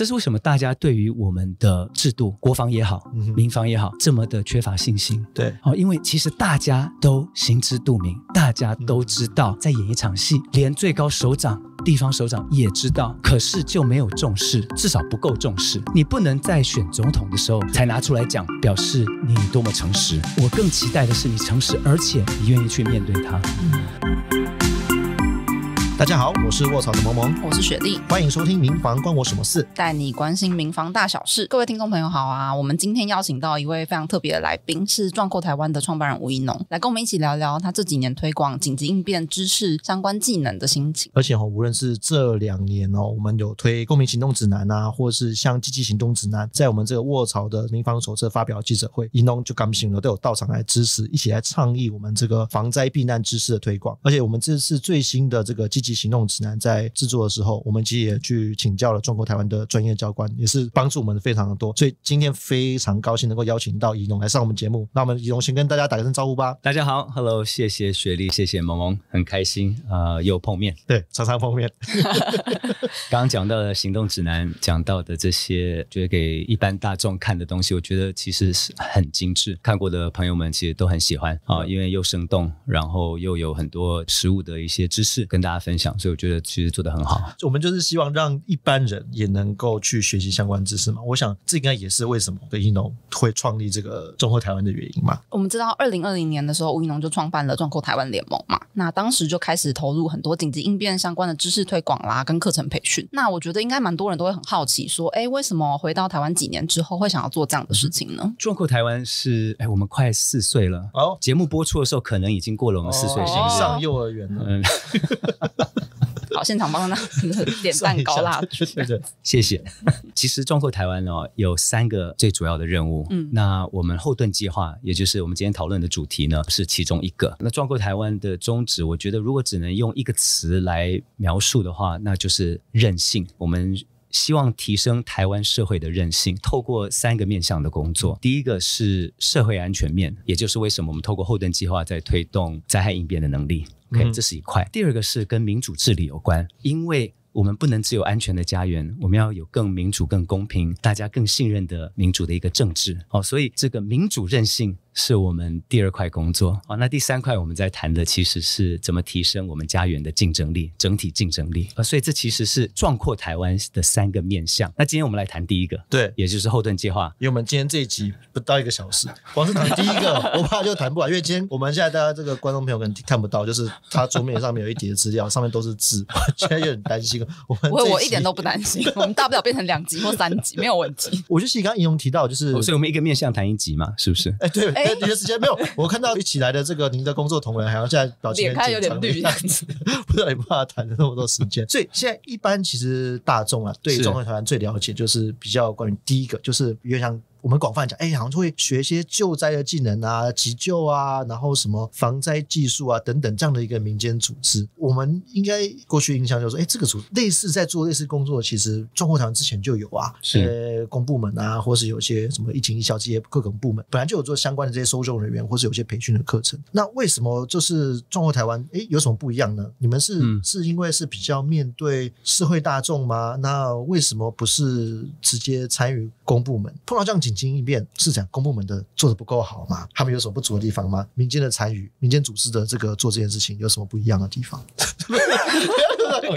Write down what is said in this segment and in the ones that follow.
这是为什么大家对于我们的制度，国防也好，民防也好，这么的缺乏信心？对，哦，因为其实大家都心知肚明，大家都知道在演一场戏，连最高首长、地方首长也知道，可是就没有重视，至少不够重视。你不能在选总统的时候才拿出来讲，表示你多么诚实。我更期待的是你诚实，而且你愿意去面对它。大家好，我是卧槽的萌萌，我是雪莉，欢迎收听《民房关我什么事》，带你关心民房大小事。各位听众朋友好啊！我们今天邀请到一位非常特别的来宾，是壮阔台湾的创办人吴一农，来跟我们一起聊聊他这几年推广紧急应变知识相关技能的心情。而且哈，无论是这两年哦，我们有推《公民行动指南》啊，或是像《积极行动指南》，在我们这个卧槽的民房手册发表记者会，一农就赶不了，都有到场来支持，一起来倡议我们这个防灾避难知识的推广。而且我们这次最新的这个积极行动指南在制作的时候，我们其实也去请教了中国台湾的专业教官，也是帮助我们非常的多。所以今天非常高兴能够邀请到仪农来上我们节目。那我们仪农先跟大家打个声招呼吧。大家好，Hello，谢谢雪莉，谢谢萌萌，很开心啊，又碰面，对，常常碰面。刚刚讲到的行动指南，讲到的这些，觉得给一般大众看的东西，我觉得其实是很精致，看过的朋友们其实都很喜欢啊，因为又生动，然后又有很多食物的一些知识跟大家分享。所以我觉得其实做的很好。我们就是希望让一般人也能够去学习相关知识嘛。我想这应该也是为什么吴一农会创立这个中阔台湾的原因嘛。我们知道二零二零年的时候，吴一农就创办了壮阔台湾联盟嘛。那当时就开始投入很多紧急应变相关的知识推广啦，跟课程培训。那我觉得应该蛮多人都会很好奇，说，哎，为什么回到台湾几年之后会想要做这样的事情呢？壮阔台湾是，哎，我们快四岁了。哦。节目播出的时候，可能已经过了我们四岁，上幼儿园了。嗯。好，现场帮他 点蛋糕啦！谢谢。谢谢。其实，壮阔台湾呢有三个最主要的任务。嗯，那我们后盾计划，也就是我们今天讨论的主题呢，是其中一个。那壮阔台湾的宗旨，我觉得如果只能用一个词来描述的话，那就是韧性。我们希望提升台湾社会的韧性，透过三个面向的工作。第一个是社会安全面，也就是为什么我们透过后盾计划在推动灾害应变的能力。OK，这是一块。第二个是跟民主治理有关，因为我们不能只有安全的家园，我们要有更民主、更公平、大家更信任的民主的一个政治。好，所以这个民主韧性。是我们第二块工作哦，那第三块我们在谈的其实是怎么提升我们家园的竞争力，整体竞争力啊，所以这其实是壮阔台湾的三个面向。那今天我们来谈第一个，对，也就是后盾计划。因为我们今天这一集不到一个小时，光是谈第一个，我怕就谈不完，因为今天我们现在大家这个观众朋友可能看不到，就是他桌面上面有一叠资料，上面都是字，我觉有点担心。我我一点都不担心，我们大不了变成两集或三集，没有问题。我就以刚刚银雄提到，就是所以我们一个面向谈一集嘛，是不是？哎，对。你的时间没有，我看到一起来的这个您的工作同仁，好像现在表情有点绿，不知道你不怕谈了那么多时间，所以现在一般其实大众啊，对文合团最了解，就是比较关于第一个，就是如像。我们广泛讲，哎，好像就会学一些救灾的技能啊、急救啊，然后什么防灾技术啊等等这样的一个民间组织。我们应该过去印象就是，哎，这个组类似在做类似工作，其实壮国台湾之前就有啊，是公部门啊，或是有些什么疫情、疫消这些各种部门，本来就有做相关的这些搜救人员，或是有些培训的课程。那为什么就是壮国台湾？哎，有什么不一样呢？你们是是因为是比较面对社会大众吗？那为什么不是直接参与公部门？碰到这样几？应变是讲公部门的做的不够好吗？他们有什么不足的地方吗？民间的参与，民间组织的这个做这件事情有什么不一样的地方？我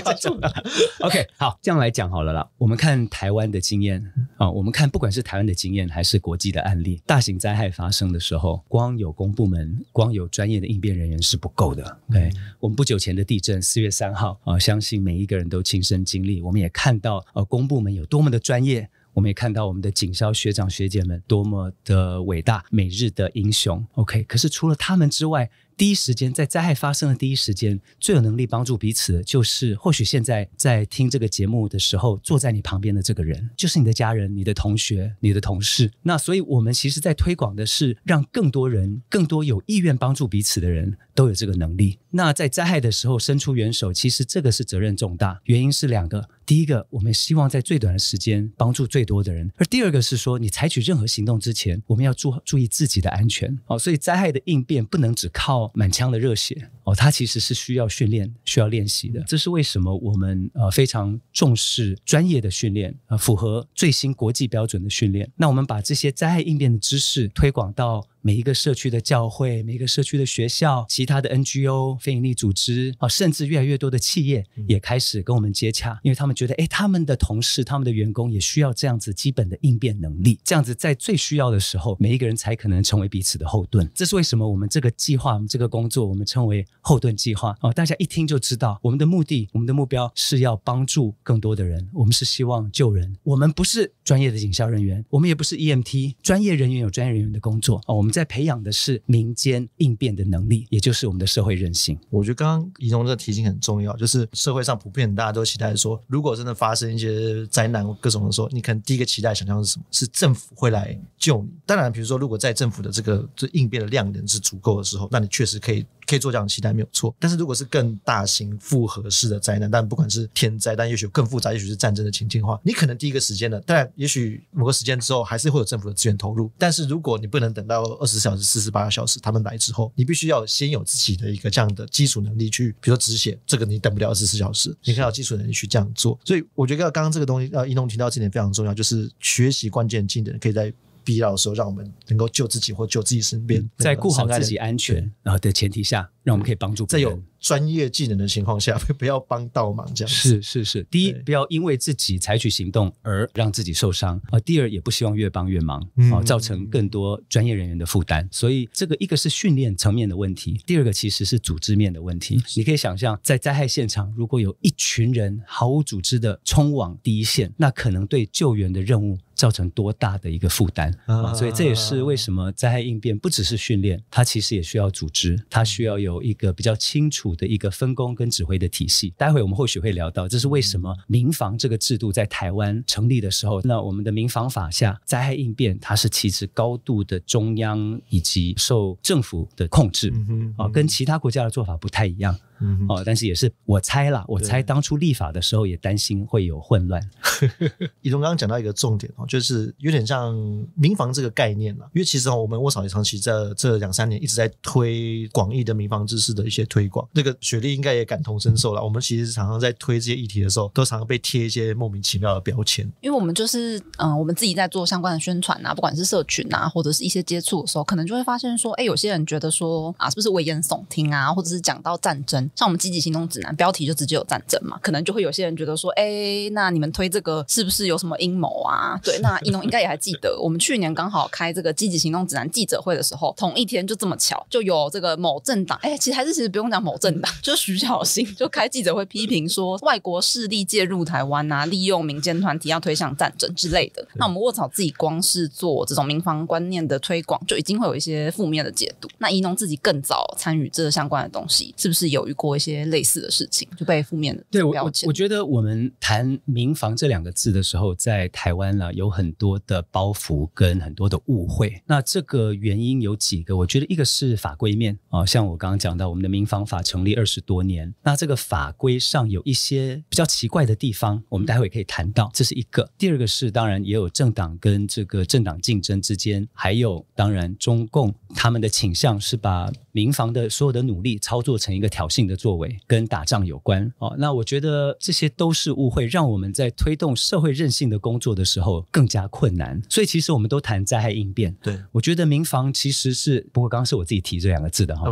o k 好，这样来讲好了啦。我们看台湾的经验啊，我们看不管是台湾的经验还是国际的案例，大型灾害发生的时候，光有公部门，光有专业的应变人员是不够的。对，我们不久前的地震，四月三号啊，相信每一个人都亲身经历，我们也看到呃，公部门有多么的专业。我们也看到我们的警校学长学姐们多么的伟大，每日的英雄。OK，可是除了他们之外，第一时间在灾害发生的第一时间，最有能力帮助彼此的就是，或许现在在听这个节目的时候，坐在你旁边的这个人，就是你的家人、你的同学、你的同事。那所以，我们其实，在推广的是让更多人、更多有意愿帮助彼此的人。都有这个能力。那在灾害的时候伸出援手，其实这个是责任重大。原因是两个：第一个，我们希望在最短的时间帮助最多的人；而第二个是说，你采取任何行动之前，我们要注注意自己的安全。哦，所以灾害的应变不能只靠满腔的热血哦，它其实是需要训练、需要练习的。这是为什么我们呃非常重视专业的训练呃符合最新国际标准的训练。那我们把这些灾害应变的知识推广到。每一个社区的教会，每一个社区的学校，其他的 NGO 非营利组织啊，甚至越来越多的企业也开始跟我们接洽，因为他们觉得，哎，他们的同事、他们的员工也需要这样子基本的应变能力，这样子在最需要的时候，每一个人才可能成为彼此的后盾。这是为什么我们这个计划、我们这个工作，我们称为后盾计划啊。大家一听就知道，我们的目的、我们的目标是要帮助更多的人，我们是希望救人。我们不是专业的警校人员，我们也不是 EMT 专业人员，有专业人员的工作啊，我们。在培养的是民间应变的能力，也就是我们的社会韧性。我觉得刚刚怡这个提醒很重要，就是社会上普遍大家都期待说，如果真的发生一些灾难或各种的时候，你可能第一个期待想象是什么？是政府会来救你？当然，比如说如果在政府的这个这应变的量能是足够的时候，那你确实可以。可以做这样的期待没有错，但是如果是更大型复合式的灾难，但不管是天灾，但也许更复杂，也许是战争的情境化，你可能第一个时间的，当然也许某个时间之后还是会有政府的资源投入，但是如果你不能等到二十四小时、四十八小时他们来之后，你必须要先有自己的一个这样的基础能力去，比如说止血，这个你等不了二十四小时，你以有基础能力去这样做。所以我觉得刚刚这个东西，呃，一农提到这点非常重要，就是学习关键技能可以在。必要的时候，让我们能够救自己或救自己身边，在顾好自己安全然后的前提下，让我们可以帮助。在有专业技能的情况下，不要帮倒忙，这样是是是。第一，不要因为自己采取行动而让自己受伤啊。第二，也不希望越帮越忙啊，造成更多专业人员的负担。所以，这个一个是训练层面的问题，第二个其实是组织面的问题。你可以想象，在灾害现场，如果有一群人毫无组织的冲往第一线，那可能对救援的任务。造成多大的一个负担啊！所以这也是为什么灾害应变不只是训练，它其实也需要组织，它需要有一个比较清楚的一个分工跟指挥的体系。待会我们或许会聊到，这是为什么民防这个制度在台湾成立的时候，那我们的民防法下灾害应变它是其实高度的中央以及受政府的控制啊，跟其他国家的做法不太一样。嗯、哦，但是也是我猜啦，我猜当初立法的时候也担心会有混乱。以东刚刚讲到一个重点哦，就是有点像民防这个概念了，因为其实哦，我们卧草也长期在这两三年一直在推广义的民防知识的一些推广。那个雪莉应该也感同身受了，我们其实常常在推这些议题的时候，都常常被贴一些莫名其妙的标签。因为我们就是嗯，我们自己在做相关的宣传啊，不管是社群啊，或者是一些接触的时候，可能就会发现说，哎，有些人觉得说啊，是不是危言耸听啊，或者是讲到战争。像我们积极行动指南标题就直接有战争嘛，可能就会有些人觉得说，哎，那你们推这个是不是有什么阴谋啊？对，那一农应该也还记得，我们去年刚好开这个积极行动指南记者会的时候，同一天就这么巧，就有这个某政党，哎，其实还是其实不用讲某政党，就是徐小新就开记者会批评说外国势力介入台湾啊，利用民间团体要推向战争之类的。那我们卧草自己光是做这种民防观念的推广，就已经会有一些负面的解读。那一农自己更早参与这相关的东西，是不是有过一些类似的事情就被负面的对我我我觉得我们谈民房这两个字的时候，在台湾呢有很多的包袱跟很多的误会。那这个原因有几个，我觉得一个是法规面啊，像我刚刚讲到我们的民房法成立二十多年，那这个法规上有一些比较奇怪的地方，我们待会可以谈到，这是一个。第二个是当然也有政党跟这个政党竞争之间，还有当然中共。他们的倾向是把民防的所有的努力操作成一个挑衅的作为，跟打仗有关哦。那我觉得这些都是误会，让我们在推动社会韧性的工作的时候更加困难。所以其实我们都谈灾害应变。对，我觉得民防其实是，不过刚刚是我自己提这两个字的哈。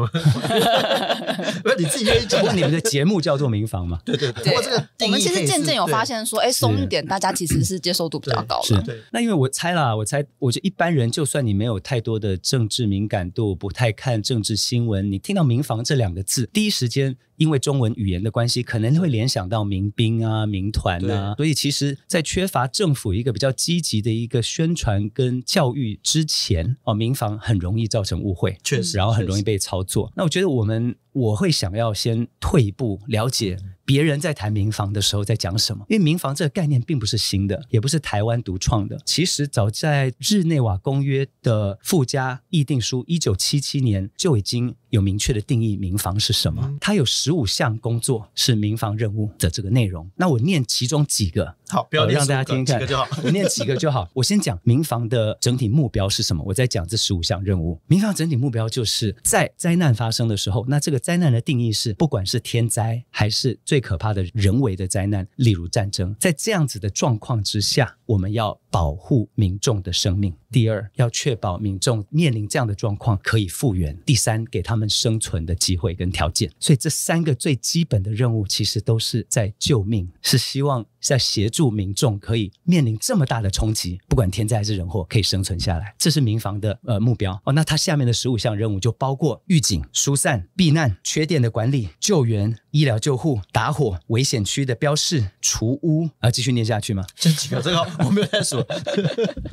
不是你自己不过你们的节目叫做民防嘛？对对。不过这个我们其实渐渐有发现说，哎，松一点，大家其实是接受度比较高的。是。那因为我猜啦，我猜，我觉得一般人就算你没有太多的政治民。感度不太看政治新闻，你听到“民防”这两个字，第一时间因为中文语言的关系，可能会联想到民兵啊、民团啊。所以其实，在缺乏政府一个比较积极的一个宣传跟教育之前，哦，民防很容易造成误会，确实，然后很容易被操作。那我觉得，我们我会想要先退一步了解。别人在谈民房的时候在讲什么？因为民房这个概念并不是新的，也不是台湾独创的。其实早在日内瓦公约的附加议定书，一九七七年就已经。有明确的定义，民防是什么？它有十五项工作是民防任务的这个内容。那我念其中几个，好，不要让大家几个就好，念几个就好。我先讲民防的整体目标是什么？我在讲这十五项任务。民防整体目标就是在灾难发生的时候，那这个灾难的定义是，不管是天灾还是最可怕的人为的灾难，例如战争，在这样子的状况之下，我们要保护民众的生命。第二，要确保民众面临这样的状况可以复原。第三，给他们。生存的机会跟条件，所以这三个最基本的任务，其实都是在救命，是希望在协助民众可以面临这么大的冲击，不管天灾还是人祸，可以生存下来。这是民防的呃目标哦。那它下面的十五项任务就包括预警、疏散、避难、缺电的管理、救援、医疗救护、打火、危险区的标示、除污啊。继续念下去吗？这几个这个我没有太数，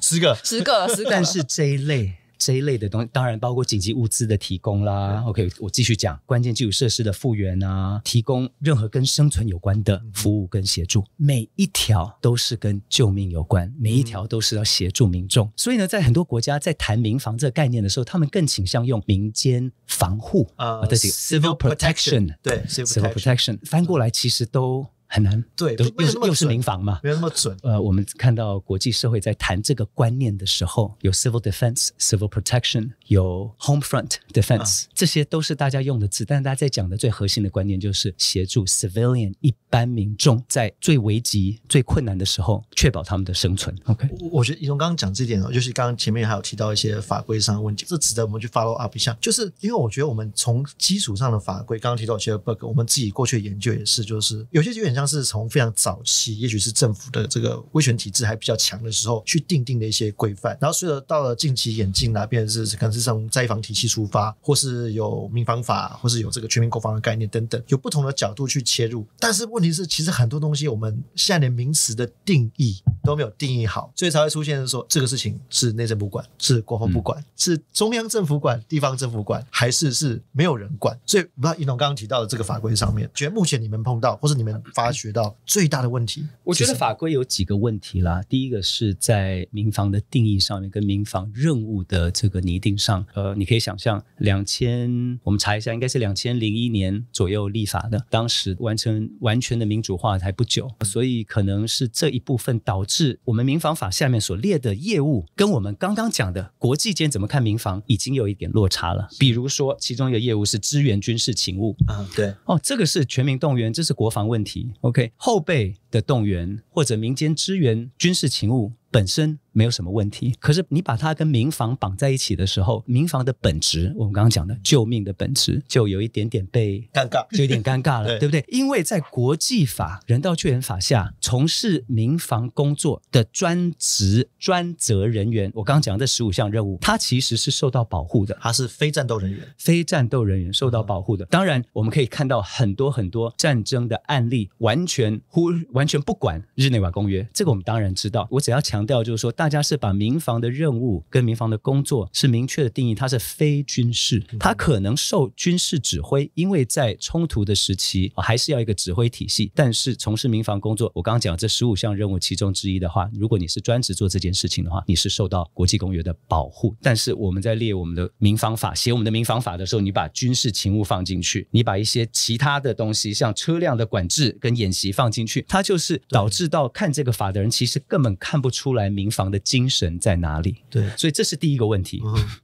十个，十个，十个。但是这一类。这一类的东西，当然包括紧急物资的提供啦。OK，我继续讲关键基础设施的复原啊，提供任何跟生存有关的服务跟协助，每一条都是跟救命有关，每一条都是要协助民众。所以呢，在很多国家在谈民防这概念的时候，他们更倾向用民间防护啊这几个 civil protection，对 civil protection 翻过来其实都。很难对，都又是民防嘛，没有那么准。呃，我们看到国际社会在谈这个观念的时候，有 civil defense、civil protection、有 home front defense，这些都是大家用的字，但是大家在讲的最核心的观念就是协助 civilian 一般民众在最危急、最困难的时候，确保他们的生存。OK，我觉得以龙刚刚讲这点哦，就是刚刚前面还有提到一些法规上的问题，这值得我们去 follow up 一下。就是因为我觉得我们从基础上的法规，刚刚提到一些 bug，我们自己过去研究也是，就是有些就远。像是从非常早期，也许是政府的这个威权体制还比较强的时候去定定的一些规范，然后随着到了近期演进啊，变成是可能是从灾房体系出发，或是有民防法，或是有这个全民国房的概念等等，有不同的角度去切入。但是问题是，其实很多东西我们现在的名词的定义。都没有定义好，所以才会出现说这个事情是内政不管，是国防不管，是中央政府管、地方政府管，还是是没有人管？所以不知道尹农刚刚提到的这个法规上面，觉得目前你们碰到或是你们发觉到最大的问题，我觉得法规有几个问题啦。第一个是在民防的定义上面跟民防任务的这个拟定上，呃，你可以想象，两千我们查一下，应该是两千零一年左右立法的，当时完成完全的民主化才不久，所以可能是这一部分导致。是我们民防法下面所列的业务，跟我们刚刚讲的国际间怎么看民防已经有一点落差了。比如说，其中一个业务是支援军事勤务啊，对，哦，这个是全民动员，这是国防问题。OK，后备的动员或者民间支援军事勤务本身。没有什么问题，可是你把它跟民房绑在一起的时候，民房的本质，我们刚刚讲的救命的本质，就有一点点被尴尬，就有点尴尬了，对不对？因为在国际法、人道救援法下，从事民防工作的专职专责人员，我刚刚讲的这十五项任务，他其实是受到保护的，他是非战斗人员，非战斗人员受到保护的。当然，我们可以看到很多很多战争的案例，完全忽完全不管日内瓦公约，这个我们当然知道。我只要强调就是说，大大家是把民防的任务跟民防的工作是明确的定义，它是非军事，它可能受军事指挥，因为在冲突的时期还是要一个指挥体系。但是从事民防工作，我刚刚讲这十五项任务其中之一的话，如果你是专职做这件事情的话，你是受到国际公约的保护。但是我们在列我们的民防法、写我们的民防法的时候，你把军事勤务放进去，你把一些其他的东西，像车辆的管制跟演习放进去，它就是导致到看这个法的人其实根本看不出来民防。的精神在哪里？对，所以这是第一个问题。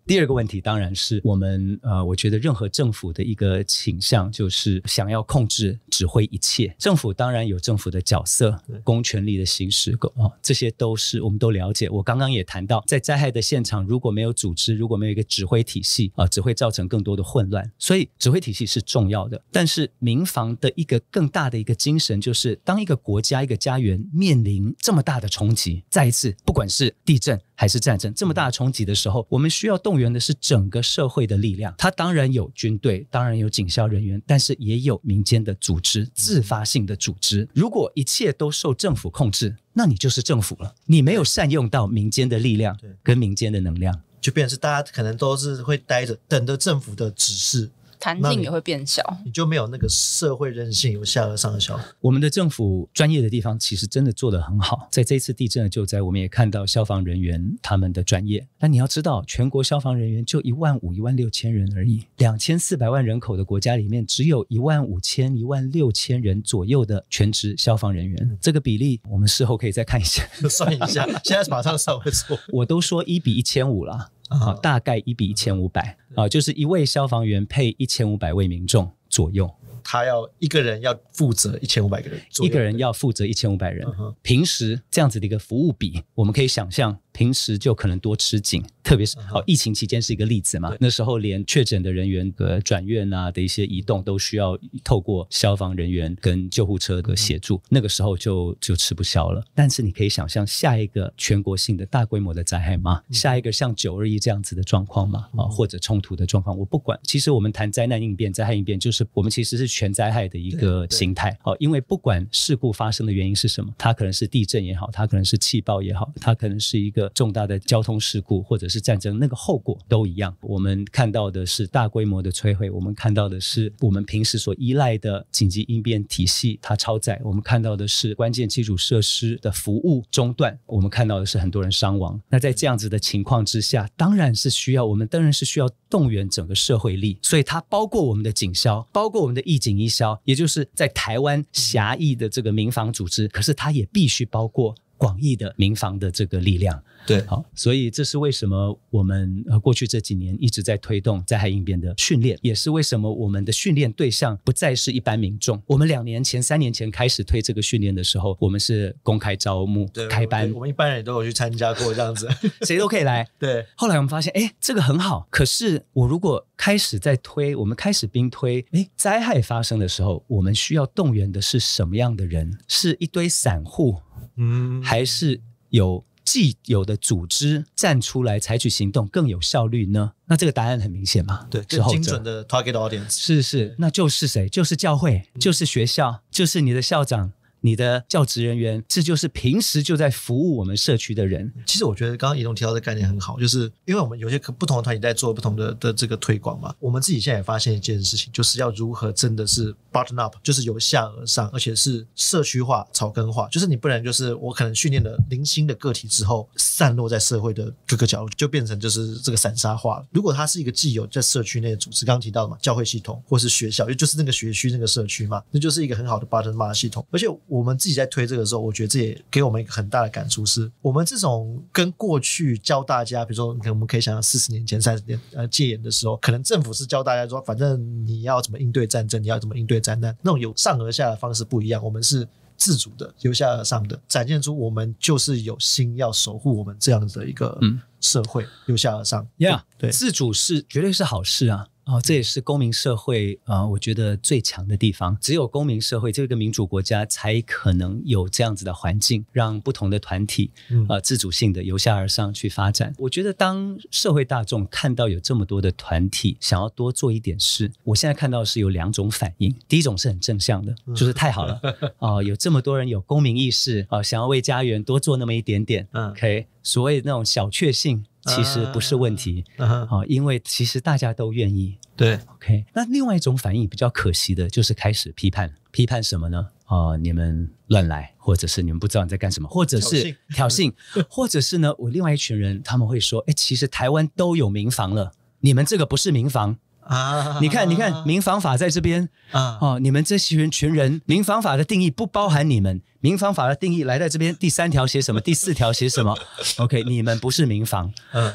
第二个问题当然是我们呃，我觉得任何政府的一个倾向就是想要控制、指挥一切。政府当然有政府的角色、公权力的行使哦，这些都是我们都了解。我刚刚也谈到，在灾害的现场如果没有组织，如果没有一个指挥体系啊，只会造成更多的混乱。所以指挥体系是重要的。但是民防的一个更大的一个精神就是，当一个国家、一个家园面临这么大的冲击，再一次，不管是地震还是战争？这么大的冲击的时候，我们需要动员的是整个社会的力量。它当然有军队，当然有警校人员，但是也有民间的组织、自发性的组织。如果一切都受政府控制，那你就是政府了。你没有善用到民间的力量，跟民间的能量，就变成是大家可能都是会待着，等着政府的指示。弹性也会变小，你就没有那个社会韧性，有下而上的小。我们的政府专业的地方其实真的做得很好，在这次地震的救灾，我们也看到消防人员他们的专业。那你要知道，全国消防人员就一万五、一万六千人而已，两千四百万人口的国家里面，只有一万五千、一万六千人左右的全职消防人员，这个比例，我们事后可以再看一下，算一下，现在马上算，我都说一比一千五了。啊，大概一比一千五百啊，就是一位消防员配一千五百位民众左右，他要一个人要负责一千五百个人，一个人要负责一千五百人，平时这样子的一个服务比，我们可以想象。平时就可能多吃紧，特别是哦，疫情期间是一个例子嘛。那时候连确诊的人员的转院啊的一些移动都需要透过消防人员跟救护车的协助，那个时候就就吃不消了。但是你可以想象下一个全国性的大规模的灾害吗？下一个像九二一这样子的状况吗？啊，或者冲突的状况？我不管。其实我们谈灾难应变，灾害应变就是我们其实是全灾害的一个形态。哦，因为不管事故发生的原因是什么，它可能是地震也好，它可能是气爆也好，它可能是一个。重大的交通事故或者是战争，那个后果都一样。我们看到的是大规模的摧毁，我们看到的是我们平时所依赖的紧急应变体系它超载，我们看到的是关键基础设施的服务中断，我们看到的是很多人伤亡。那在这样子的情况之下，当然是需要我们，当然是需要动员整个社会力。所以它包括我们的警消，包括我们的一警一消，也就是在台湾狭义的这个民防组织。可是它也必须包括。广义的民防的这个力量，对，好，所以这是为什么我们呃过去这几年一直在推动灾害应变的训练，也是为什么我们的训练对象不再是一般民众。我们两年前、三年前开始推这个训练的时候，我们是公开招募开班，我们一般人都有去参加过，这样子，谁都可以来。对，后来我们发现，哎，这个很好，可是我如果开始在推，我们开始兵推，哎，灾害发生的时候，我们需要动员的是什么样的人？是一堆散户？嗯，还是有既有的组织站出来采取行动更有效率呢？那这个答案很明显嘛？对，精准的 target audience 是是，那就是谁？就是教会，就是学校，就是你的校长。你的教职人员，这就是平时就在服务我们社区的人。其实我觉得刚刚移动提到的概念很好，就是因为我们有些不同的团体在做不同的的这个推广嘛。我们自己现在也发现一件事情，就是要如何真的是 button up，就是由下而上，而且是社区化、草根化。就是你不然就是我可能训练了零星的个体之后，散落在社会的各个角落，就变成就是这个散沙化。如果它是一个既有在社区内的组织，刚刚提到的嘛，教会系统或是学校，也就是那个学区、那个社区嘛，那就是一个很好的 button up 系统，而且。我们自己在推这个时候，我觉得这也给我们一个很大的感触，是我们这种跟过去教大家，比如说我们可以想想四十年前、三十年呃戒严的时候，可能政府是教大家说，反正你要怎么应对战争，你要怎么应对灾难，那种由上而下的方式不一样。我们是自主的，由下而上的，展现出我们就是有心要守护我们这样的一个社会，由下而上。Yeah，对，自主是绝对是好事啊。哦，这也是公民社会啊，我觉得最强的地方。只有公民社会，这个民主国家才可能有这样子的环境，让不同的团体呃自主性的由下而上去发展。我觉得，当社会大众看到有这么多的团体想要多做一点事，我现在看到是有两种反应。第一种是很正向的，就是太好了啊，有这么多人有公民意识啊，想要为家园多做那么一点点，嗯，可以所谓那种小确幸。其实不是问题，啊，因为其实大家都愿意。对，OK。那另外一种反应比较可惜的，就是开始批判，批判什么呢？啊，你们乱来，或者是你们不知道你在干什么，或者是挑衅，或者是呢，我另外一群人他们会说，哎，其实台湾都有民房了，你们这个不是民房。啊！你看，你看，民防法在这边啊，哦，你们这群群人，民防法的定义不包含你们。民防法的定义来在这边，第三条写什么？第四条写什么？OK，你们不是民防。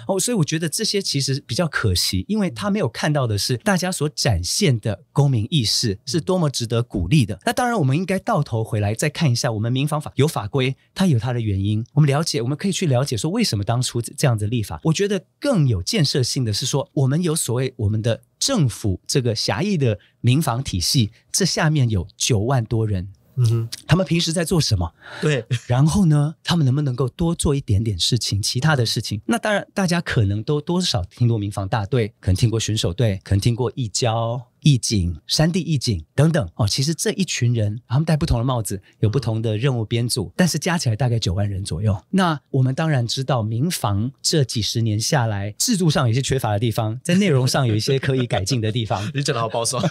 哦，所以我觉得这些其实比较可惜，因为他没有看到的是大家所展现的公民意识是多么值得鼓励的。那当然，我们应该到头回来再看一下，我们民防法有法规，它有它的原因。我们了解，我们可以去了解说为什么当初这样的立法。我觉得更有建设性的是说，我们有所谓我们的。政府这个狭义的民防体系，这下面有九万多人。嗯，他们平时在做什么？对，然后呢，他们能不能够多做一点点事情，其他的事情？那当然，大家可能都多少听过民防大队，可能听过巡守队，可能听过义交。义警、山地义警等等哦。其实这一群人，他们戴不同的帽子，有不同的任务编组，但是加起来大概九万人左右。那我们当然知道，民防这几十年下来，制度上有些缺乏的地方，在内容上有一些可以改进的地方。你讲的好保守。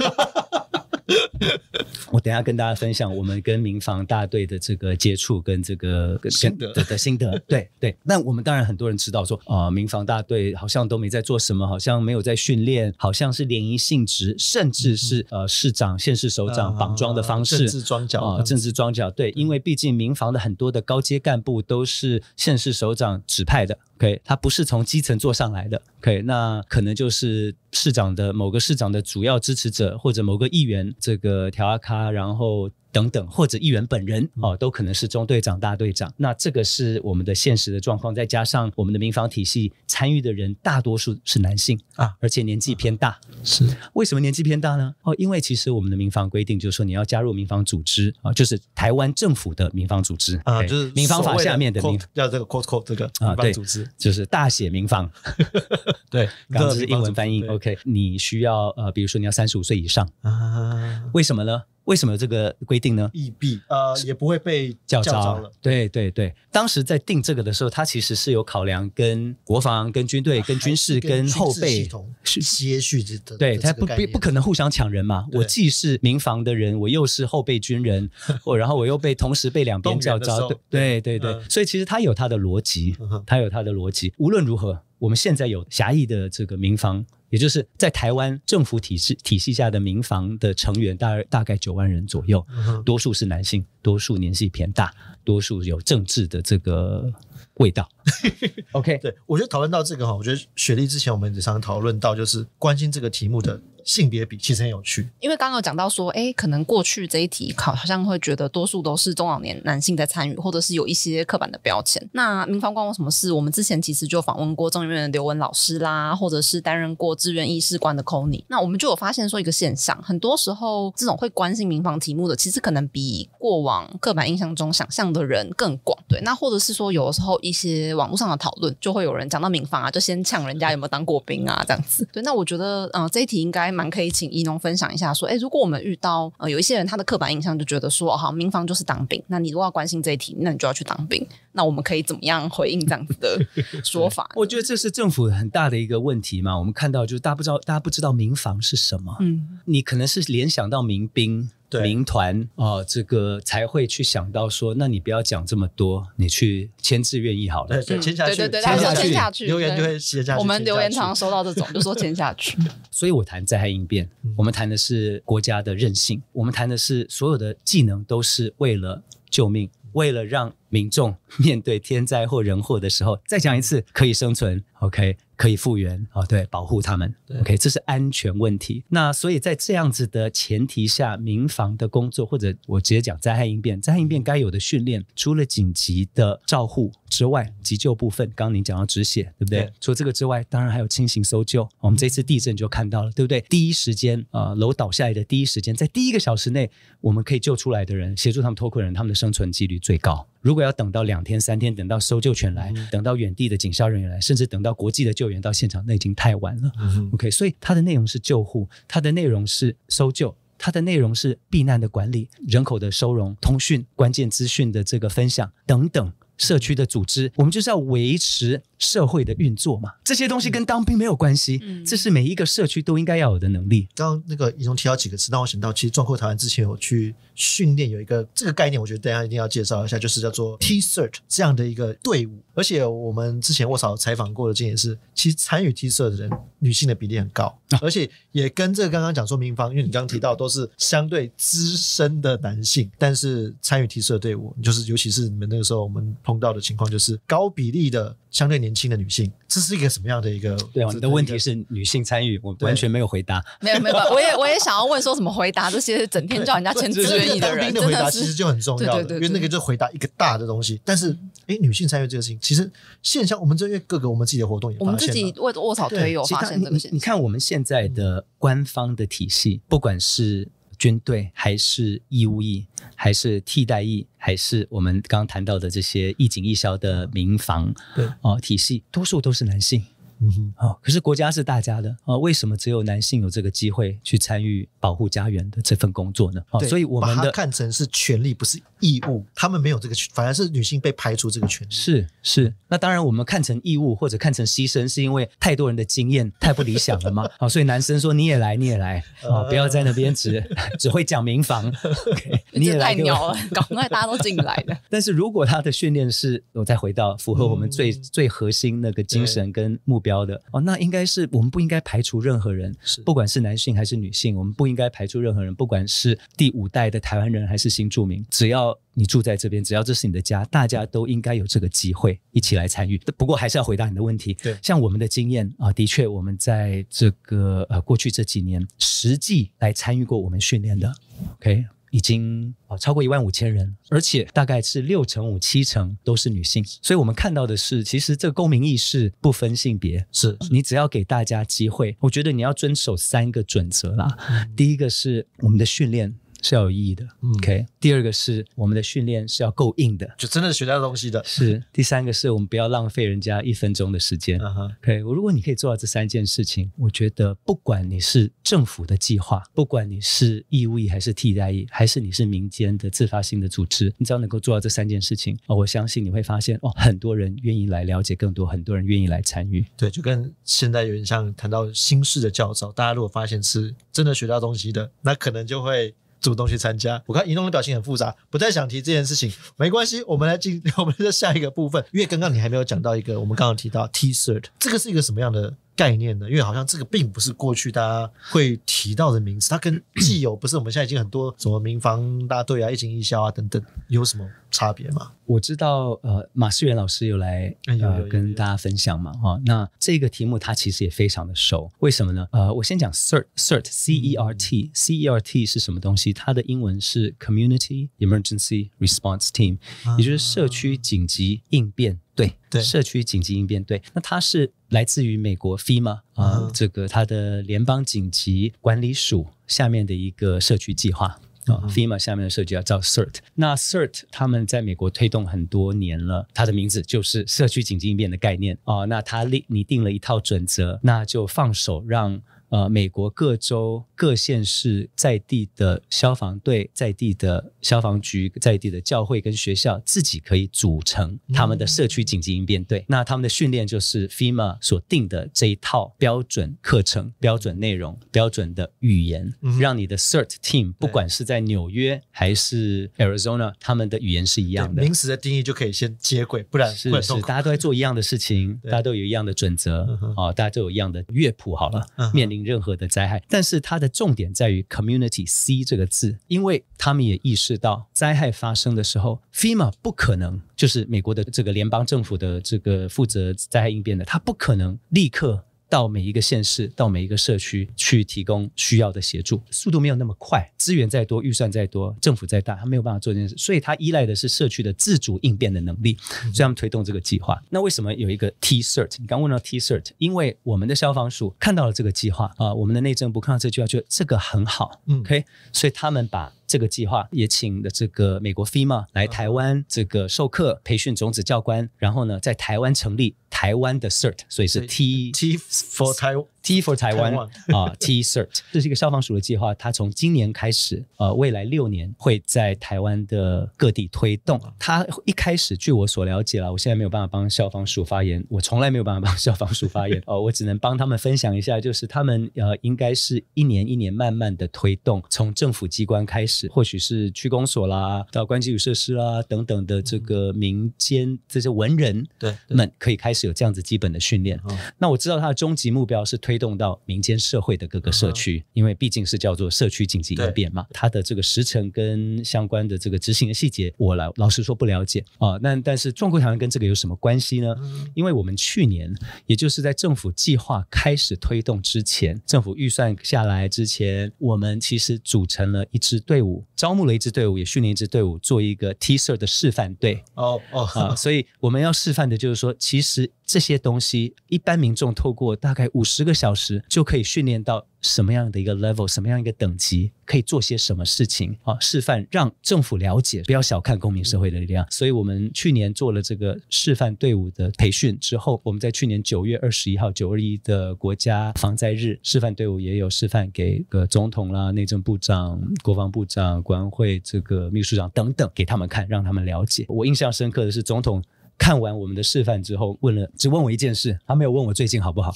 我等下跟大家分享我们跟民防大队的这个接触跟这个心得的心得，对对。那我们当然很多人知道说，啊，民防大队好像都没在做什么，好像没有在训练，好像是联谊性质，甚至是呃市长、县市首长绑装的方式，政治装脚啊，政治装脚。对，因为毕竟民防的很多的高阶干部都是县市首长指派的，OK，他不是从基层做上来的，OK，那可能就是市长的某个市长的主要支持者或者某个议员这个调阿卡。啊，然后。等等，或者议员本人哦，都可能是中队长大队长。那这个是我们的现实的状况，再加上我们的民防体系参与的人大多数是男性啊，而且年纪偏大。是为什么年纪偏大呢？哦，因为其实我们的民防规定就是说，你要加入民防组织啊，就是台湾政府的民防组织啊，就是民防法下面的民要这个 quote quote 这个啊，对，组织就是大写民防。对，是英文翻译 OK，你需要呃，比如说你要三十五岁以上啊？为什么呢？为什么这个规定？易避呃，也不会被叫招了。对对对，当时在定这个的时候，他其实是有考量跟国防、跟军队、跟军事、跟后备系统些许的。对他不不不可能互相抢人嘛。我既是民防的人，我又是后备军人，我 然后我又被同时被两边叫招。对对对，所以其实他有他的逻辑，他有他的逻辑。无论如何，我们现在有狭义的这个民防。也就是在台湾政府体系体系下的民房的成员，大大概九万人左右，多数是男性，多数年纪偏大，多数有政治的这个味道。OK，对我觉得讨论到这个哈，我觉得雪莉之前我们也常讨论到，就是关心这个题目的。性别比其实很有趣，因为刚刚讲到说，哎，可能过去这一题考好像会觉得多数都是中老年男性在参与，或者是有一些刻板的标签。那民防关我什么事？我们之前其实就访问过中医院的刘文老师啦，或者是担任过志愿议事官的 Kony，那我们就有发现说一个现象，很多时候这种会关心民防题目的，其实可能比过往刻板印象中想象的人更广。对，那或者是说有的时候一些网络上的讨论，就会有人讲到民防啊，就先呛人家有没有当过兵啊这样子。对，那我觉得，嗯，这一题应该。蛮可以请怡农分享一下，说，哎，如果我们遇到呃有一些人他的刻板印象就觉得说，好民房就是当兵，那你如果要关心这一题，那你就要去当兵，那我们可以怎么样回应这样子的说法？我觉得这是政府很大的一个问题嘛。我们看到就是大家不知道大家不知道民房是什么，嗯，你可能是联想到民兵。民团啊，这个才会去想到说，那你不要讲这么多，你去签字愿意好了，对，签下去，签下去，留言就会写下去。我们留言常常收到这种，就说签下去。所以，我谈灾害应变，我们谈的是国家的韧性，我们谈的是所有的技能都是为了救命，为了让。民众 面对天灾或人祸的时候，再讲一次可以生存，OK，可以复原，哦，对，保护他们，OK，这是安全问题。那所以在这样子的前提下，民防的工作或者我直接讲灾害应变，灾害应变该有的训练，除了紧急的照护之外，急救部分，刚刚您讲到止血，对不对？除这个之外，当然还有轻型搜救。我们这次地震就看到了，对不对？第一时间，呃，楼倒下来的第一时间，在第一个小时内，我们可以救出来的人，协助他们脱困人，他们的生存几率最高。如如果要等到两天三天，等到搜救犬来，等到远地的警消人员来，甚至等到国际的救援到现场，那已经太晚了。OK，所以它的内容是救护，它的内容是搜救，它的内容是避难的管理、人口的收容、通讯、关键资讯的这个分享等等，社区的组织，我们就是要维持。社会的运作嘛，这些东西跟当兵没有关系。这是每一个社区都应该要有的能力。刚刚那个仪总提到几个词，让我想到，其实壮阔台湾之前有去训练有一个这个概念，我觉得大家一定要介绍一下，就是叫做 T-shirt 这样的一个队伍。而且我们之前卧草采访过的经验是，其实参与 T-shirt 的人女性的比例很高，而且也跟这刚刚讲说民防，因为你刚刚提到都是相对资深的男性，但是参与 T-shirt 队伍，就是尤其是你们那个时候我们碰到的情况，就是高比例的。相对年轻的女性，这是一个什么样的一个对啊？你的问题是女性参与，我完全没有回答。没有没有，我也我也想要问说怎么回答这些，整天叫人家签字。当兵的人，的回答其实就很重要，因为那个就回答一个大的东西。但是哎，女性参与这个事情，其实现象，我们这边各个我们自己的活动也，发我们自己沃卧草推有发现这个现象。你看我们现在的官方的体系，不管是军队还是义务役。还是替代役，还是我们刚刚谈到的这些一警一消的民防，对哦体系，多数都是男性，嗯哼，好，可是国家是大家的啊，为什么只有男性有这个机会去参与保护家园的这份工作呢？啊，所以我们的看成是权利，不是。义务，他们没有这个权，反而是女性被排除这个权。是是，那当然我们看成义务或者看成牺牲，是因为太多人的经验太不理想了嘛。哦，所以男生说你也来，你也来，哦，不要在那边只 只会讲民房。你也太鸟了，赶快大家都进来了。但是如果他的训练是，我再回到符合我们最最核心那个精神跟目标的哦，那应该是我们不应该排除任何人，不管是男性还是女性，我们不应该排除任何人，不管是第五代的台湾人还是新住民，只要。你住在这边，只要这是你的家，大家都应该有这个机会一起来参与。不过还是要回答你的问题。对，像我们的经验啊，的确，我们在这个呃过去这几年实际来参与过我们训练的，OK，已经啊超过一万五千人，而且大概是六成五七成都是女性。所以我们看到的是，其实这个公民意识不分性别，是你只要给大家机会，我觉得你要遵守三个准则啦。第一个是我们的训练。是要有意义的，OK。第二个是我们的训练是要够硬的，就真的学到东西的。是第三个是我们不要浪费人家一分钟的时间，OK。我如果你可以做到这三件事情，我觉得不管你是政府的计划，不管你是义务役还是替代役，还是你是民间的自发性的组织，你只要能够做到这三件事情，哦，我相信你会发现哦，很多人愿意来了解更多，很多人愿意来参与。对，就跟现在有点像谈到新式的教招，大家如果发现是真的学到东西的，那可能就会。主动去参加，我看银东的表情很复杂，不太想提这件事情。没关系，我们来进，我们再下一个部分。因为刚刚你还没有讲到一个，我们刚刚提到 T shirt，这个是一个什么样的？概念的，因为好像这个并不是过去大家会提到的名词，它跟既有不是我们现在已经很多什么民防大队啊、疫情义消啊等等有什么差别吗？我知道，呃，马思源老师有来呃跟大家分享嘛，哈，那这个题目他其实也非常的熟，为什么呢？呃，我先讲 cert，cert，c e r t，c e r t 是什么东西？它的英文是 Community Emergency Response Team，也就是社区紧急应变。对对，社区紧急应变队，那它是来自于美国 FEMA 啊，这个它的联邦紧急管理署下面的一个社区计划啊，FEMA 下面的社区叫 CERT，那 CERT 他们在美国推动很多年了，它的名字就是社区紧急应变的概念哦，那他立拟定了一套准则，那就放手让呃美国各州。各县市在地的消防队、在地的消防局、在地的教会跟学校自己可以组成他们的社区紧急应变队。那他们的训练就是 FEMA 所定的这一套标准课程、标准内容、标准的语言，让你的 CERT team 不管是在纽约还是 Arizona，他们的语言是一样的。临时的定义就可以先接轨，不然是是，大家都在做一样的事情，大家都有一样的准则啊，大家都有一样的乐谱。好了，面临任何的灾害，但是他的。重点在于 community C 这个字，因为他们也意识到灾害发生的时候，FEMA 不可能，就是美国的这个联邦政府的这个负责灾害应变的，他不可能立刻。到每一个县市，到每一个社区去提供需要的协助，速度没有那么快。资源再多，预算再多，政府再大，他没有办法做这件事，所以他依赖的是社区的自主应变的能力。所以他们推动这个计划。那为什么有一个 T-shirt？你刚问到 T-shirt，因为我们的消防署看到了这个计划啊，我们的内政部看到这个计划，觉得这个很好，OK，所以他们把。这个计划也请了这个美国 FEMA 来台湾这个授课培训种子教官，然后呢，在台湾成立台湾的 CERT，所以是 T T e f s for t a i T for Taiwan 啊，T shirt，这是一个消防署的计划。它从今年开始，呃，未来六年会在台湾的各地推动。它一开始，据我所了解了，我现在没有办法帮消防署发言，我从来没有办法帮消防署发言。哦，我只能帮他们分享一下，就是他们呃，应该是一年一年慢慢的推动，从政府机关开始，或许是区公所啦，到关基与设施啦等等的这个民间这些文人们可以开始有这样子基本的训练。那我知道他的终极目标是推。动到民间社会的各个社区，因为毕竟是叫做社区紧急应变嘛，它的这个时程跟相关的这个执行的细节，我来老实说不了解啊。那但是，壮阔好像跟这个有什么关系呢？因为我们去年，也就是在政府计划开始推动之前，政府预算下来之前，我们其实组成了一支队伍，招募了一支队伍，也训练一支队伍，做一个 T s r 的示范队。哦哦啊，所以我们要示范的就是说，其实。这些东西，一般民众透过大概五十个小时，就可以训练到什么样的一个 level，什么样一个等级，可以做些什么事情啊？示范让政府了解，不要小看公民社会的力量。所以我们去年做了这个示范队伍的培训之后，我们在去年九月二十一号九二一的国家防灾日，示范队伍也有示范给个总统啦、内政部长、国防部长、国安会这个秘书长等等，给他们看，让他们了解。我印象深刻的是总统。看完我们的示范之后，问了只问我一件事，他没有问我最近好不好。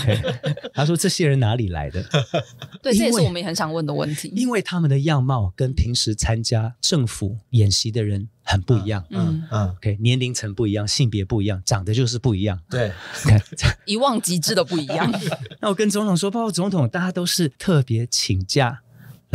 他说：“这些人哪里来的？” 对，这也是我们很想问的问题。因为他们的样貌跟平时参加政府演习的人很不一样，嗯嗯，OK，年龄层不一样，性别不一样，长得就是不一样。对，一 望即知的不一样。那我跟总统说，包括总统，大家都是特别请假。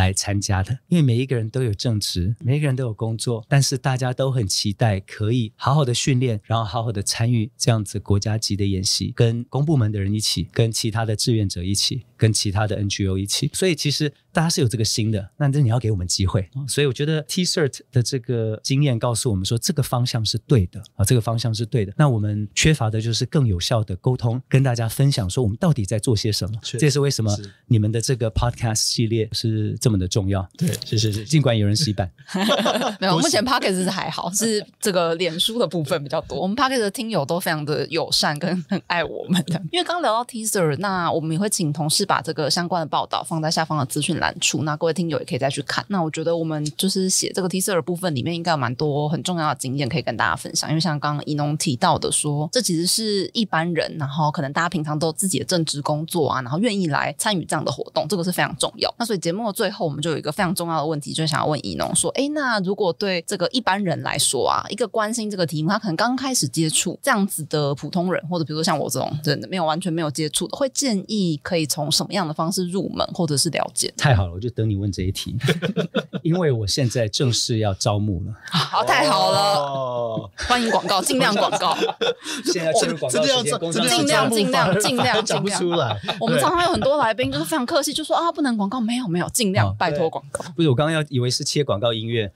来参加的，因为每一个人都有正职，每一个人都有工作，但是大家都很期待可以好好的训练，然后好好的参与这样子国家级的演习，跟公部门的人一起，跟其他的志愿者一起。跟其他的 NGO 一起，所以其实大家是有这个心的。那那你要给我们机会，所以我觉得 T-shirt 的这个经验告诉我们说，这个方向是对的啊，这个方向是对的。那我们缺乏的就是更有效的沟通，跟大家分享说我们到底在做些什么。这也是为什么你们的这个 Podcast 系列是这么的重要？对，是是是。尽管有人洗版，没有，目前 Podcast 是还好，是这个脸书的部分比较多。我们 Podcast 的听友都非常的友善跟很爱我们的。因为刚聊到 T-shirt，那我们也会请同事。把这个相关的报道放在下方的资讯栏处，那各位听友也可以再去看。那我觉得我们就是写这个 teaser 部分里面应该有蛮多很重要的经验可以跟大家分享。因为像刚刚怡农提到的，说这其实是一般人，然后可能大家平常都自己的正职工作啊，然后愿意来参与这样的活动，这个是非常重要。那所以节目的最后，我们就有一个非常重要的问题，就想要问怡农说：哎，那如果对这个一般人来说啊，一个关心这个题目，他可能刚开始接触这样子的普通人，或者比如说像我这种真的没有完全没有接触的，会建议可以从。什么样的方式入门或者是了解？太好了，我就等你问这一题，因为我现在正式要招募了。好，太好了，欢迎广告，尽量广告，现在真的要尽量尽量尽量讲不出来。我们常常有很多来宾就是非常客气，就说啊，不能广告，没有没有，尽量拜托广告。不是我刚刚要以为是切广告音乐，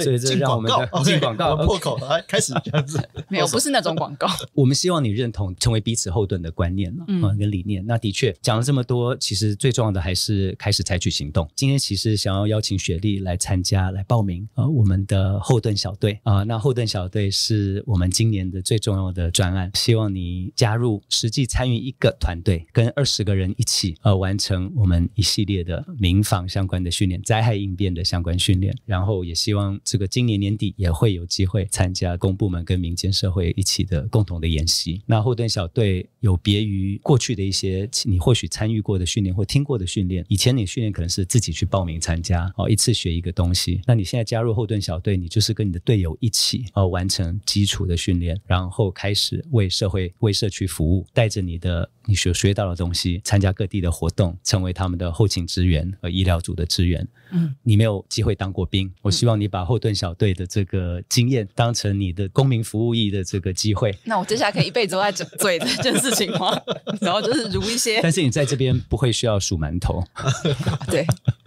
所以这们告进广告破口来开始这样子，没有不是那种广告。我们希望你认同成为彼此后盾的观念嗯，跟理念。那的确讲了这么多。其实最重要的还是开始采取行动。今天其实想要邀请雪莉来参加、来报名呃我们的后盾小队啊。那后盾小队是我们今年的最重要的专案，希望你加入，实际参与一个团队，跟二十个人一起呃，完成我们一系列的民防相关的训练、灾害应变的相关训练。然后也希望这个今年年底也会有机会参加公部门跟民间社会一起的共同的演习。那后盾小队有别于过去的一些，你或许参与。过的训练或听过的训练，以前你训练可能是自己去报名参加，哦，一次学一个东西。那你现在加入后盾小队，你就是跟你的队友一起哦，完成基础的训练，然后开始为社会、为社区服务，带着你的你所学到的东西，参加各地的活动，成为他们的后勤支援和医疗组的支援。嗯，你没有机会当过兵，我希望你把后盾小队的这个经验当成你的公民服务役的这个机会。那我接下来可以一辈子都在嘴这件事情吗？然后就是如一些，但是你在这边不会需要数馒头。对。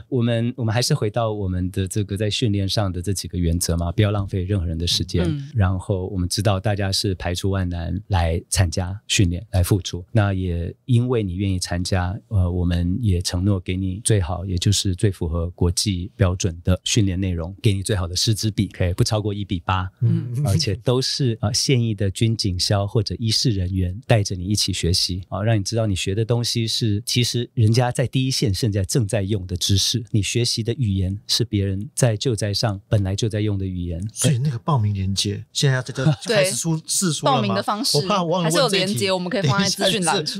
我们我们还是回到我们的这个在训练上的这几个原则嘛，不要浪费任何人的时间。然后我们知道大家是排除万难来参加训练来付出，那也因为你愿意参加，呃，我们也承诺给你最好，也就是最符合国际标准的训练内容，给你最好的师资比，可以不超过一比八，嗯，而且都是呃现役的军警校或者医师人员带着你一起学习啊，让你知道你学的东西是其实人家在第一线现在正在用的知识。你学习的语言是别人在救灾上本来就在用的语言，所以那个报名连接现在这叫对，是说报名的方式，我怕忘了问题。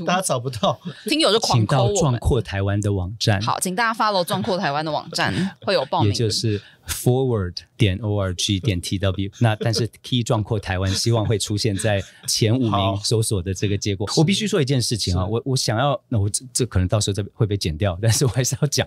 大家找不到，听友就狂扣我“壮阔台湾”的网站。好，请大家 follow 壮阔台湾”的网站 会有报名，也就是 forward 点 org 点 tw。那但是 key“ 壮阔台湾”希望会出现在前五名搜索的这个结果。我必须说一件事情啊，我我想要，那我这可能到时候这会被剪掉，但是我还是要讲。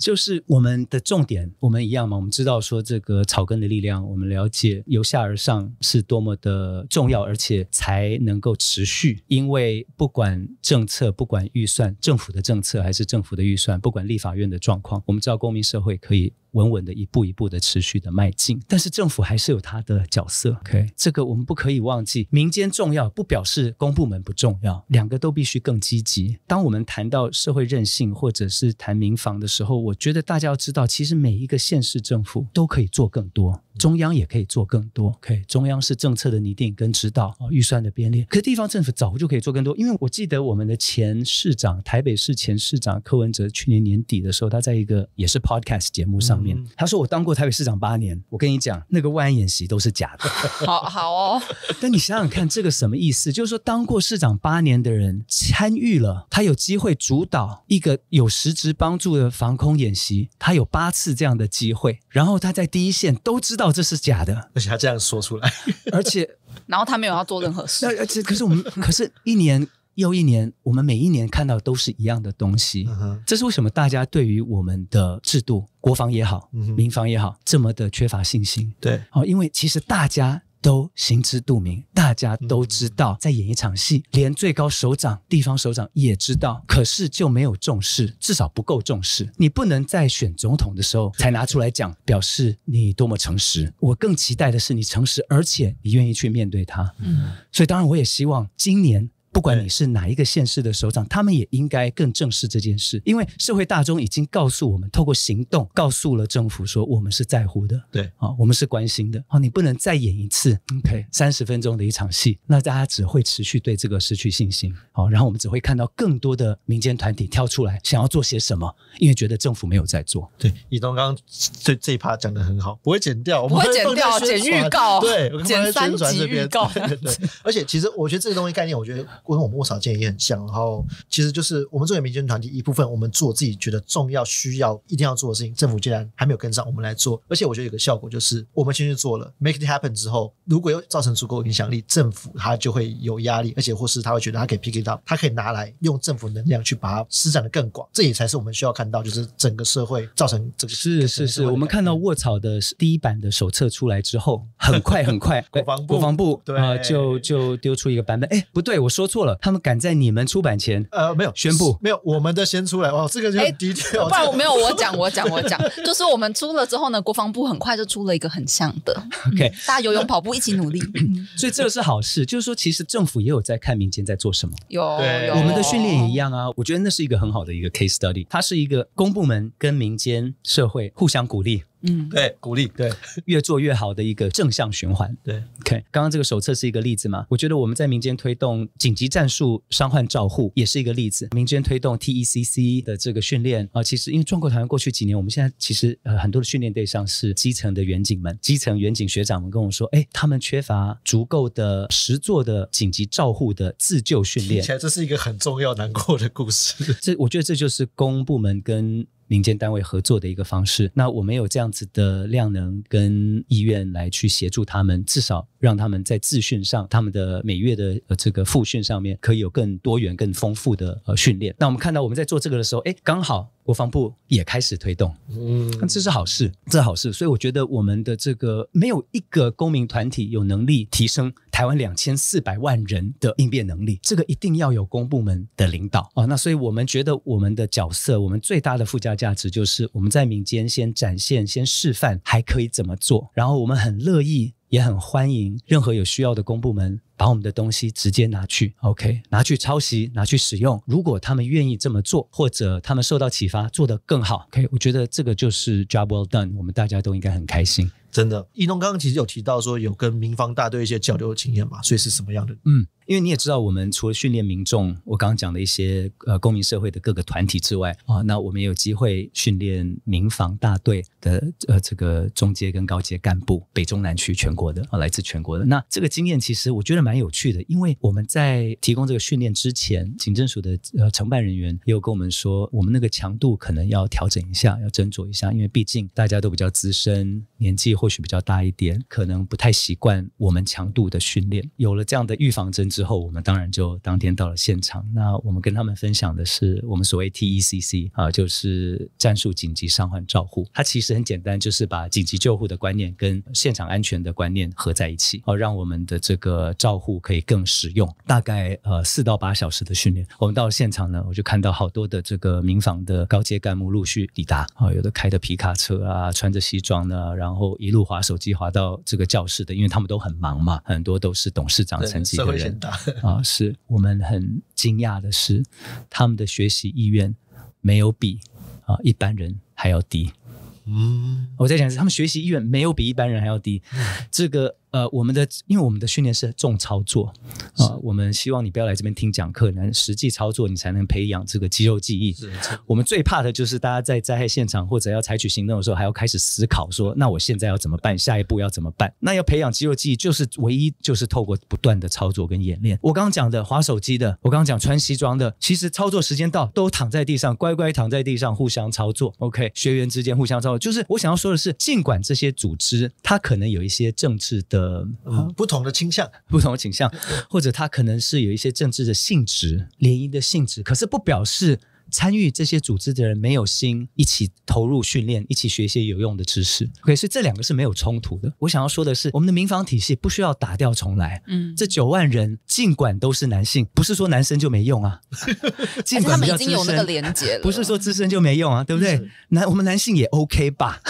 就是我们的重点，我们一样嘛。我们知道说这个草根的力量，我们了解由下而上是多么的重要，而且才能够持续。因为不管政策，不管预算，政府的政策还是政府的预算，不管立法院的状况，我们知道公民社会可以。稳稳的一步一步的持续的迈进，但是政府还是有它的角色。OK，这个我们不可以忘记，民间重要不表示公部门不重要，两个都必须更积极。当我们谈到社会韧性或者是谈民防的时候，我觉得大家要知道，其实每一个县市政府都可以做更多，中央也可以做更多。OK，中央是政策的拟定跟指导，预算的编列，可是地方政府早就可以做更多，因为我记得我们的前市长台北市前市长柯文哲去年年底的时候，他在一个也是 Podcast 节目上。他说：“我当过台北市长八年，我跟你讲，那个外安演习都是假的。好好哦，但你想想看，这个什么意思？就是说，当过市长八年的人参与了，他有机会主导一个有实质帮助的防空演习，他有八次这样的机会，然后他在第一线都知道这是假的，而且他这样说出来，而且，然后他没有要做任何事。那而且，可是我们，可是一年。”又一年，我们每一年看到都是一样的东西，这是为什么大家对于我们的制度，国防也好，民防也好，这么的缺乏信心？对哦，因为其实大家都心知肚明，大家都知道在演一场戏，连最高首长、地方首长也知道，可是就没有重视，至少不够重视。你不能在选总统的时候才拿出来讲，表示你多么诚实。我更期待的是你诚实，而且你愿意去面对他。嗯，所以当然我也希望今年。不管你是哪一个县市的首长，他们也应该更正视这件事，因为社会大众已经告诉我们，透过行动告诉了政府说我们是在乎的，对，好，我们是关心的。好，你不能再演一次，OK，三十分钟的一场戏，那大家只会持续对这个失去信心。好，然后我们只会看到更多的民间团体跳出来想要做些什么，因为觉得政府没有在做。对，以东刚刚这这一趴讲的很好，不会剪掉，不会剪掉，剪预告，对，剪三集预告。对，而且其实我觉得这个东西概念，我觉得。跟我们卧草建议也很像，然后其实就是我们作为民间团体，一部分我们做自己觉得重要、需要、一定要做的事情，政府竟然还没有跟上，我们来做。而且我觉得有个效果就是，我们先去做了，make it happen 之后，如果又造成足够影响力，政府他就会有压力，而且或是他会觉得他可以 pick it up，他可以拿来用政府能量去把它施展的更广。这也才是我们需要看到，就是整个社会造成这个。是是是，我们看到卧草的第一版的手册出来之后，很快很快，国防部，国防部对，就就丢出一个版本，哎，不对，我说。错了，他们赶在你们出版前，呃，没有宣布，没有我们的先出来。哦，这个，就的确，不然没有我讲，我讲，我讲，就是我们出了之后呢，国防部很快就出了一个很像的。OK，大家游泳跑步一起努力，所以这个是好事。就是说，其实政府也有在看民间在做什么。有我们的训练也一样啊，我觉得那是一个很好的一个 case study。它是一个公部门跟民间社会互相鼓励。嗯，对，鼓励，对，越做越好的一个正向循环。对，OK，刚刚这个手册是一个例子嘛？我觉得我们在民间推动紧急战术伤患照护也是一个例子。民间推动 TECC 的这个训练啊，其实因为壮阔台湾过去几年，我们现在其实呃很多的训练对象是基层的远景们，基层远景学长们跟我说，哎，他们缺乏足够的实作的紧急照护的自救训练。听起来这是一个很重要难过的故事。这我觉得这就是公部门跟民间单位合作的一个方式，那我们有这样子的量能跟意愿来去协助他们，至少让他们在自训上，他们的每月的呃、这个复训上面可以有更多元、更丰富的呃训练。那我们看到我们在做这个的时候，哎，刚好。国防部也开始推动，嗯，这是好事，这是好事。所以我觉得我们的这个没有一个公民团体有能力提升台湾两千四百万人的应变能力，这个一定要有公部门的领导啊。那所以我们觉得我们的角色，我们最大的附加价值就是我们在民间先展现、先示范还可以怎么做，然后我们很乐意，也很欢迎任何有需要的公部门。把我们的东西直接拿去，OK，拿去抄袭，拿去使用。如果他们愿意这么做，或者他们受到启发做得更好，OK，我觉得这个就是 job well done。我们大家都应该很开心。真的，一东刚刚其实有提到说有跟民防大队一些交流的经验嘛，所以是什么样的？嗯。因为你也知道，我们除了训练民众，我刚刚讲的一些呃公民社会的各个团体之外啊，那我们也有机会训练民防大队的呃这个中阶跟高阶干部，北中南区全国的啊，来自全国的。那这个经验其实我觉得蛮有趣的，因为我们在提供这个训练之前，警政署的呃承办人员也有跟我们说，我们那个强度可能要调整一下，要斟酌一下，因为毕竟大家都比较资深，年纪或许比较大一点，可能不太习惯我们强度的训练。有了这样的预防针治。之后，我们当然就当天到了现场。那我们跟他们分享的是我们所谓 TECC 啊，就是战术紧急伤患照护。它其实很简单，就是把紧急救护的观念跟现场安全的观念合在一起，哦，让我们的这个照护可以更实用。大概呃四到八小时的训练。我们到了现场呢，我就看到好多的这个民防的高阶干部陆续抵达啊，有的开的皮卡车啊，穿着西装呢，然后一路滑手机滑到这个教室的，因为他们都很忙嘛，很多都是董事长层级的人。啊，是我们很惊讶的是，他们的学习意愿没有比啊一般人还要低。嗯，我在讲是他们学习意愿没有比一般人还要低，这个。呃，我们的因为我们的训练是重操作啊，我们希望你不要来这边听讲课，能实际操作，你才能培养这个肌肉记忆。我们最怕的就是大家在灾害现场或者要采取行动的时候，还要开始思考说，那我现在要怎么办？下一步要怎么办？那要培养肌肉记忆，就是唯一就是透过不断的操作跟演练。我刚刚讲的划手机的，我刚刚讲穿西装的，其实操作时间到，都躺在地上，乖乖躺在地上，互相操作。OK，学员之间互相操作。就是我想要说的是，尽管这些组织它可能有一些政治的。呃，不同的倾向，不同的倾向，或者他可能是有一些政治的性质、联姻的性质，可是不表示。参与这些组织的人没有心一起投入训练，一起学一些有用的知识。OK，所以这两个是没有冲突的。我想要说的是，我们的民防体系不需要打掉重来。嗯，这九万人尽管都是男性，不是说男生就没用啊，尽管他们已经有那个连接了，不是说资深就没用啊，对不对？男我们男性也 OK 吧？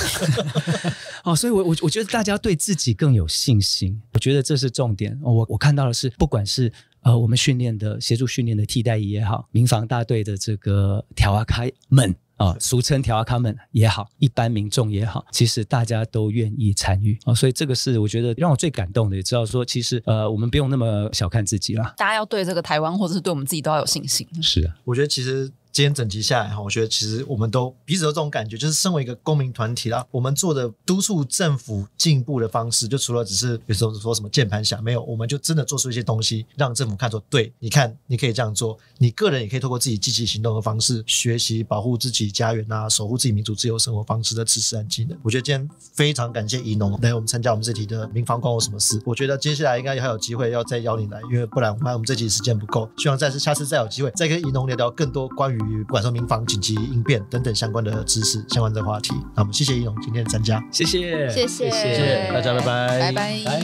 哦，所以我我我觉得大家对自己更有信心，我觉得这是重点。我我看到的是，不管是。呃，我们训练的协助训练的替代役也好，民防大队的这个调阿开们啊，俗称调阿开们也好，一般民众也好，其实大家都愿意参与啊，所以这个是我觉得让我最感动的，也知道说其实呃，我们不用那么小看自己啦。大家要对这个台湾或者是对我们自己都要有信心。是啊，我觉得其实。今天整集下来哈，我觉得其实我们都彼此都这种感觉，就是身为一个公民团体啦，我们做的督促政府进步的方式，就除了只是比如说说什么键盘侠没有，我们就真的做出一些东西，让政府看出对，你看你可以这样做，你个人也可以透过自己积极行动的方式学习保护自己家园啊，守护自己民主自由生活方式的知识和技能。我觉得今天非常感谢怡农来我们参加我们这集的《民防关我什么事》，我觉得接下来应该还有机会要再邀你来，因为不然我们我们这集时间不够，希望再次下次再有机会再跟怡农聊聊更多关于。与管守民防、紧急应变等等相关的知识相关的话题，那我们谢谢一龙今天的参加，谢谢谢谢谢谢大家，拜拜拜拜。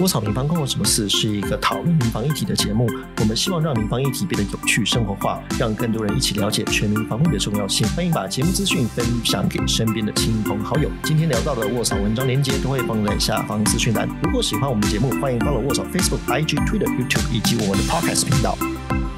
窝草民防，共谋什么事？是一个讨论民防议题的节目，我们希望让民防议题变得有趣、生活化，让更多人一起了解全民防务的重要性。欢迎把节目资讯分享给身边的亲朋好友。今天聊到的卧草文章链接都会放在下方资讯栏。如果喜欢我们的节目，欢迎 follow 卧草 Facebook、IG、Twitter、YouTube 以及我们的 Podcast 频道。